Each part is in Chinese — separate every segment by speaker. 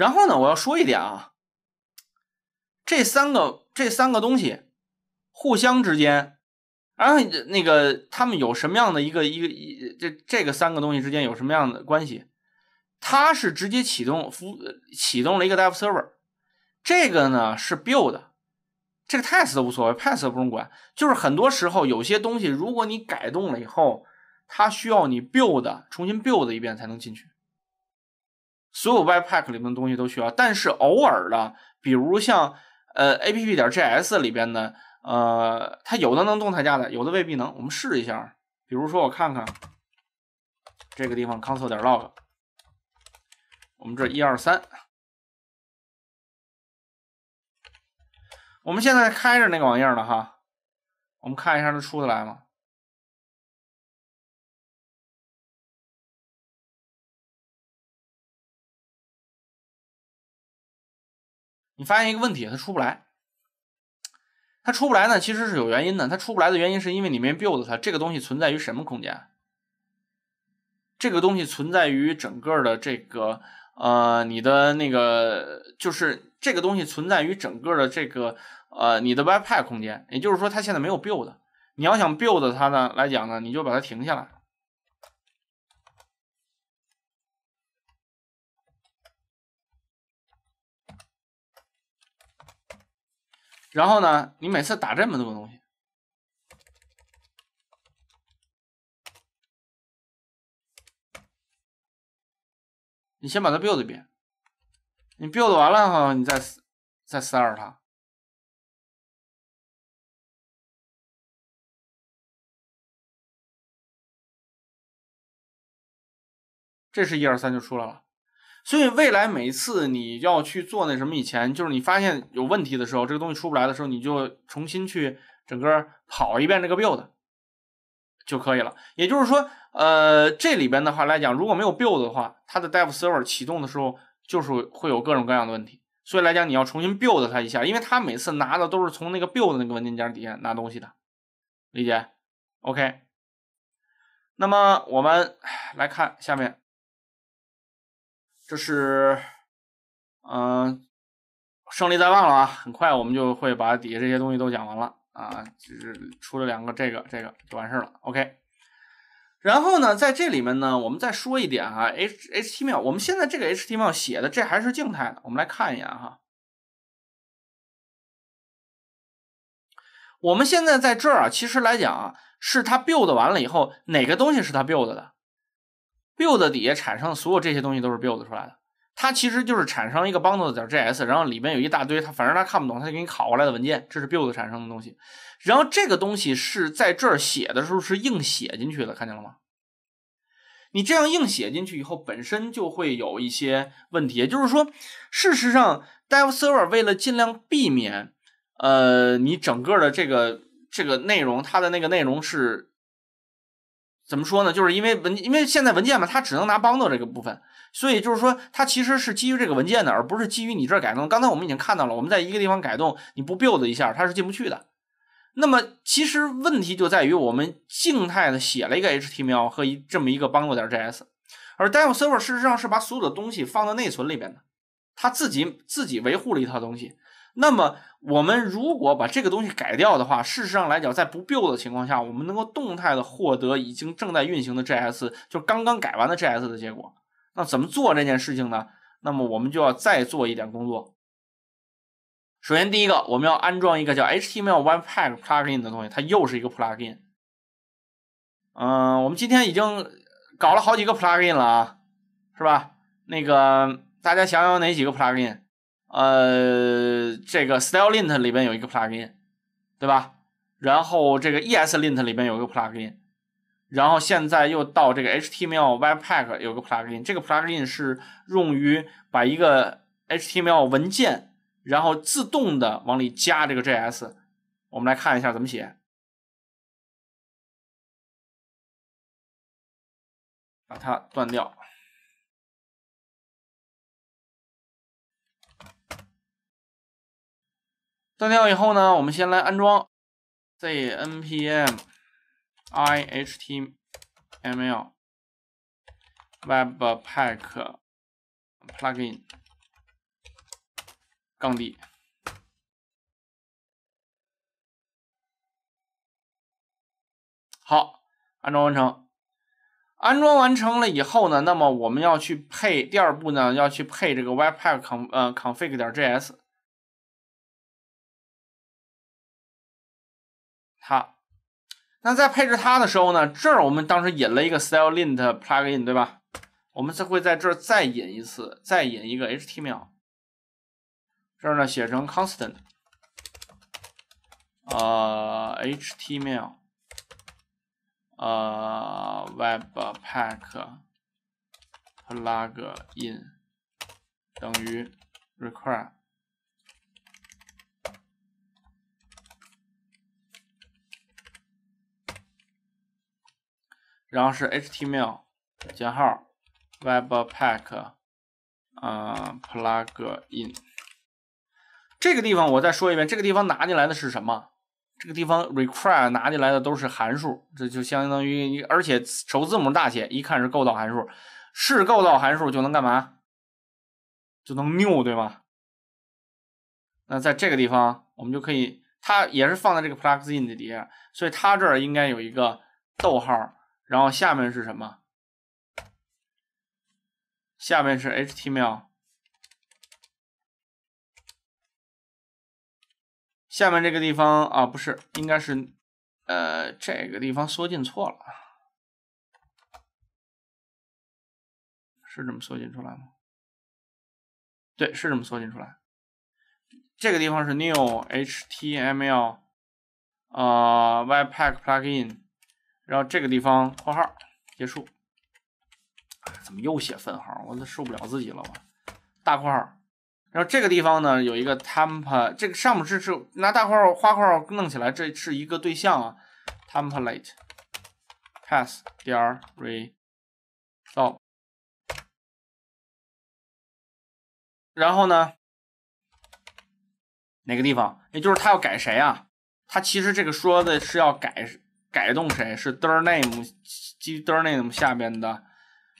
Speaker 1: 然后呢，我要说一点啊，这三个这三个东西互相之间，然后那个他们有什么样的一个一个一这这个三个东西之间有什么样的关系？它是直接启动服启动了一个 dev server，这个呢是 build，这个 test 无所谓，test 不用管。就是很多时候有些东西如果你改动了以后，它需要你 build 重新 build 一遍才能进去。所有 Webpack 里面的东西都需要，但是偶尔的，比如像呃，App 点 JS 里边的，呃，它有的能动态加载，有的未必能。我们试一下，比如说我看看
Speaker 2: 这个地方 Console 点 Log，我们这一二三，我们现在开着那个网页呢哈，我们看一下它出得来吗？你发现一个问题，它出不来。
Speaker 1: 它出不来呢，其实是有原因的。它出不来的原因是因为你没 build 它。这个东西存在于什么空间？这个东西存在于整个的这个呃，你的那个就是这个东西存在于整个的这个呃，你的 Webpack 空间。也就是说，它现在没有 build。你要想 build 它呢，来讲呢，你就把它停下来。
Speaker 2: 然后呢？你每次打这么多东西，你先把它 build 一遍，你 build 完了哈，你再再删掉它，这是一二三就出来了。所以未来
Speaker 1: 每次你要去做那什么，以前就是你发现有问题的时候，这个东西出不来的时候，你就重新去整个跑一遍这个 build 就可以了。也就是说，呃，这里边的话来讲，如果没有 build 的话，它的 dev server 启动的时候就是会有各种各样的问题。所以来讲，你要重新 build 它一下，因为它每次拿的都是从那个 build
Speaker 2: 那个文件夹底下拿东西的，理解？OK。那么我们来看下面。这是，
Speaker 1: 嗯，胜利在望了啊！很快我们就会把底下这些东西都讲完了啊！就是出了两个这个这个就完事了，OK。然后呢，在这里面呢，我们再说一点哈，HHTMl，我们现在这个 HTMl 写的这
Speaker 2: 还是静态的，我们来看一眼哈。我们现在在这儿啊，其实来讲啊，是它 build 完了以后哪个东
Speaker 1: 西是它 build 的。build 底下产生所有这些东西都是 build 出来的，它其实就是产生一个 bundle.js，然后里面有一大堆，它反正它看不懂，它就给你拷过来的文件，这是 build 产生的东西。然后这个东西是在这儿写的时候是硬写进去的，看见了吗？你这样硬写进去以后，本身就会有一些问题。也就是说，事实上，Dav Server 为了尽量避免，呃，你整个的这个这个内容，它的那个内容是。怎么说呢？就是因为文，因为现在文件嘛，它只能拿 bundle 这个部分，所以就是说，它其实是基于这个文件的，而不是基于你这儿改动。刚才我们已经看到了，我们在一个地方改动，你不 build 一下，它是进不去的。那么，其实问题就在于我们静态的写了一个 HTML 和一这么一个 bundle.js，而 d e l o Server 事实上是把所有的东西放到内存里边的，它自己自己维护了一套东西。那么我们如果把这个东西改掉的话，事实上来讲，在不 build 的情况下，我们能够动态的获得已经正在运行的 JS，就刚刚改完的 JS 的结果。那怎么做这件事情呢？那么我们就要再做一点工作。首先第一个，我们要安装一个叫 HTML One Pack Plugin 的东西，它又是一个 plugin。嗯，我们今天已经搞了好几个 plugin 了啊，是吧？那个大家想要哪几个 plugin？呃，这个 stylelint 里边有一个 plugin，对吧？然后这个 eslint 里边有一个 plugin，然后现在又到这个 html webpack 有个 plugin，这个 plugin 是用于把一
Speaker 2: 个 html 文件，然后自动的往里加这个 js。我们来看一下怎么写，把它断掉。断掉以后呢，我们先来
Speaker 1: 安装 z npm i html
Speaker 2: webpack plugin 杠 d。好，安装完成。
Speaker 1: 安装完成了以后呢，那么我们要去配第二步呢，要去配这个
Speaker 2: webpack con config 点 js。好，那在配置它的时候呢，这儿我们当时引
Speaker 1: 了一个 stylelint plugin，对吧？我们再会在这儿再引一次，再引一个 html。这儿呢写成 constant，呃，html，呃，webpack plugin 等于 require。然后是 html 减号 webpack 啊 plugin 这个地方我再说一遍，这个地方拿进来的是什么？这个地方 require 拿进来的都是函数，这就相当于而且首字母大写，一看是构造函数。是构造函数就能干嘛？就能 new 对吗？那在这个地方我们就可以，它也是放在这个 plugin 的底下，所以它这儿应该有一个逗号。然后下
Speaker 2: 面是什么？下面是 HTML。下面这个地方啊，不是，应该是，呃，这个地方缩进错了，是这么缩进出来吗？对，是这么缩进出来。这个地方是 new HTML，
Speaker 1: 呃，Webpack Plugin。然后这个地方括号结束，怎么又写分号？我都受不了自己了。大括号，然后这个地方呢有一个 template，这个上面是是拿大括号花括号
Speaker 2: 弄起来，这是一个对象啊。template pass 点 result，然后呢哪个地方？也就是他要改谁啊？
Speaker 1: 他其实这个说的是要改。改动谁是 d e i r name，基于 d e i r name 下边的，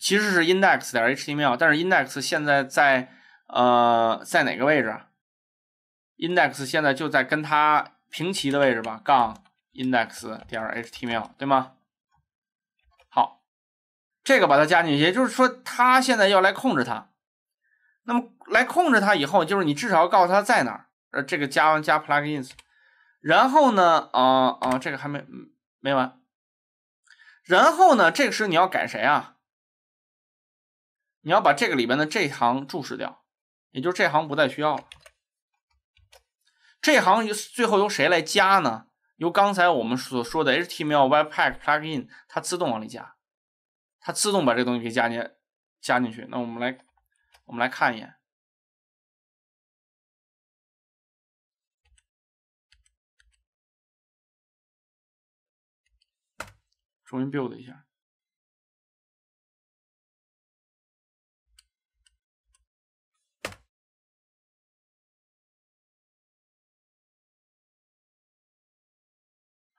Speaker 1: 其实是 index 点 html，但是 index 现在在呃在哪个位置？index 现在就在跟它平齐的位置吧，杠 index 点 html 对吗？好，这个把它加进去，也就是说它现在要来控制它，那么来控制它以后，就是你至少要告诉它在哪儿，呃，这个加完加 plugins，然后呢，啊啊，这个还没。没完，然后呢？这个时候你要改谁啊？你要把这个里边的这行注释掉，也就是这行不再需要了。这行由最后由谁来加呢？由刚才我们所说的 HTML、Webpack、Plugin，它自动往里加，
Speaker 2: 它自动把这东西给加进加进去。那我们来我们来看一眼。重新 build 一下，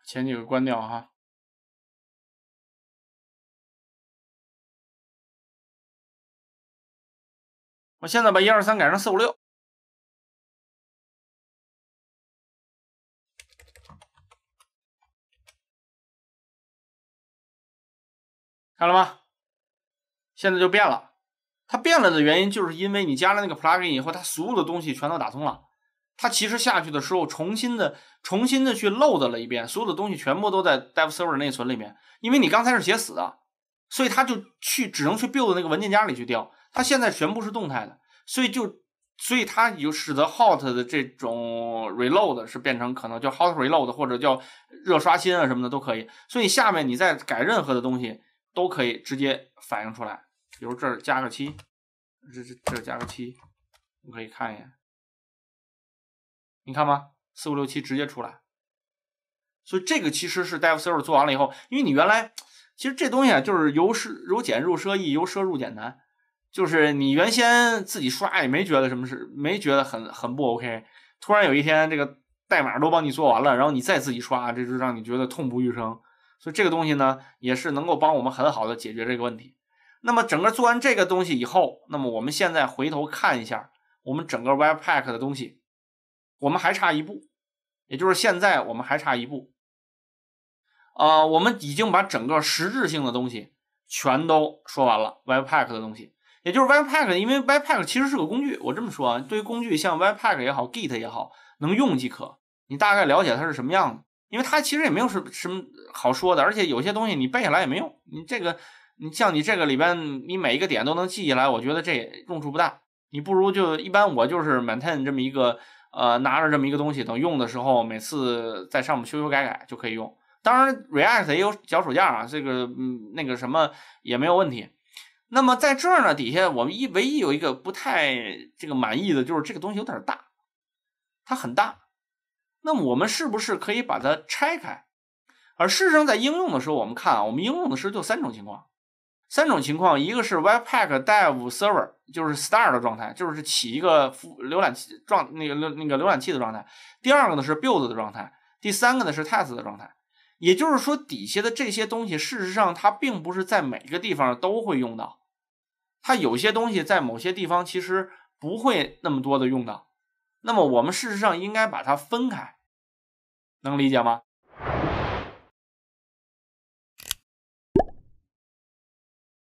Speaker 2: 前几个关掉哈。我现在把一二三改成四五六。看了吗？现在就变了。它变了的原因，就是因为你加了那个
Speaker 1: plugin 以后，它所有的东西全都打通了。它其实下去的时候，重新的、重新的去 load 了一遍，所有的东西全部都在 dev server 内存里面。因为你刚才是写死的，所以它就去只能去 build 那个文件夹里去调。它现在全部是动态的，所以就，所以它有使得 hot 的这种 reload 是变成可能叫 hot reload 或者叫热刷新啊什么的都可以。所以下面你再改任何的东西。都可以直接反映出来，比如这儿加个七，这这这加个七，你可以看一眼，你看吗？四五六七直接出来，所以这个其实是 Dev Server 做完了以后，因为你原来其实这东西啊，就是由由简入奢易，由奢入简难，就是你原先自己刷也没觉得什么，是没觉得很很不 OK，突然有一天这个代码都帮你做完了，然后你再自己刷，这就让你觉得痛不欲生。所以这个东西呢，也是能够帮我们很好的解决这个问题。那么整个做完这个东西以后，那么我们现在回头看一下我们整个 Webpack 的东西，我们还差一步，也就是现在我们还差一步。啊，我们已经把整个实质性的东西全都说完了 Webpack 的东西，也就是 Webpack，因为 Webpack 其实是个工具，我这么说啊，对于工具像 Webpack 也好，Git 也好，能用即可，你大概了解它是什么样子。因为它其实也没有什什么好说的，而且有些东西你背下来也没用。你这个，你像你这个里边，你每一个点都能记下来，我觉得这用处不大。你不如就一般，我就是 maintain 这么一个，呃，拿着这么一个东西，等用的时候，每次在上面修修改改就可以用。当然，React 也有脚手架啊，这个那个什么也没有问题。那么在这儿呢，底下我们一唯一有一个不太这个满意的，就是这个东西有点大，它很大。那么我们是不是可以把它拆开？而事实上，在应用的时候，我们看啊，我们应用的时候就三种情况，三种情况，一个是 Webpack Dev Server，就是 Start 的状态，就是起一个浏览器状那个浏那个浏览器的状态；第二个呢是 Build 的状态；第三个呢是 Test 的状态。也就是说，底下的这些东西，事实上它并不是在每个地方都会用到，它有些东西在某些地方其实不
Speaker 2: 会那么多的用到。那么，我们事实上应该把它分开，能理解吗？